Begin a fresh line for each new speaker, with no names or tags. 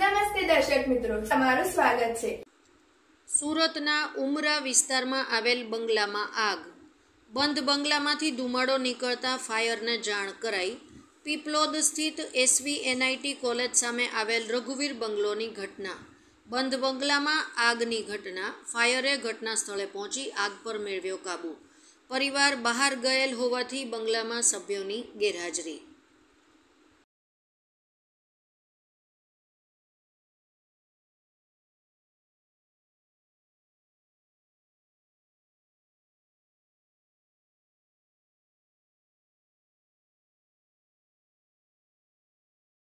નમસ્તે દર્શક મિત્રો તમારું સ્વાગત છે સુરતના ઉમરા વિસ્તારમાં આવેલ બંગલામાં આગ બંધ બંગલામાંથી ધુમાડો નીકળતા ફાયરને જાણ કરાઈ પીપલોદ સ્થિત એસવી એનઆઈટી કોલેજ સામે આવેલ રઘુવીર બંગલોની ઘટના બંધ બંગલામાં આગની ઘટના ફાયરે ઘટના સ્થળે પહોંચી આગ પર મેળવ્યો કાબુ પરિવાર બહાર ગયેલ હોવાથી બંગલામાં સભ્યોની ગેરહાજરી